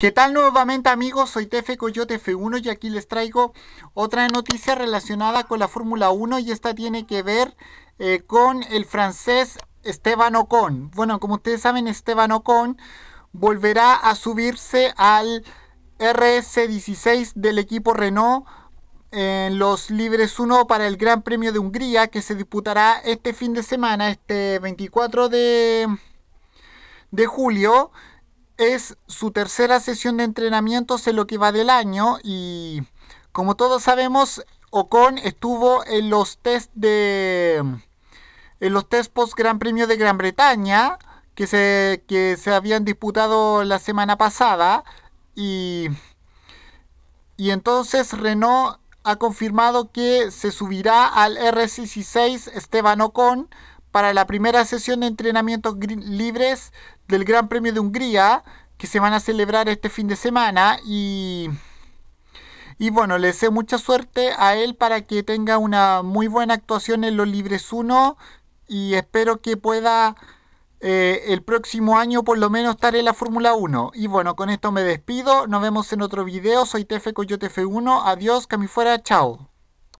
¿Qué tal nuevamente amigos? Soy Tefe Coyote F1 y aquí les traigo otra noticia relacionada con la Fórmula 1 y esta tiene que ver eh, con el francés Esteban Ocon. Bueno, como ustedes saben, Esteban Ocon volverá a subirse al RS16 del equipo Renault en los Libres 1 para el Gran Premio de Hungría que se disputará este fin de semana, este 24 de, de julio es su tercera sesión de entrenamientos en lo que va del año y como todos sabemos, Ocon estuvo en los test de en los test post Gran Premio de Gran Bretaña que se, que se habían disputado la semana pasada y, y entonces Renault ha confirmado que se subirá al R16 Esteban Ocon para la primera sesión de entrenamientos libres del Gran Premio de Hungría que se van a celebrar este fin de semana y, y bueno, le deseo mucha suerte a él para que tenga una muy buena actuación en los Libres 1 y espero que pueda eh, el próximo año por lo menos estar en la Fórmula 1. Y bueno, con esto me despido, nos vemos en otro video, soy Tefe Coyote F1, adiós, que fuera, chao.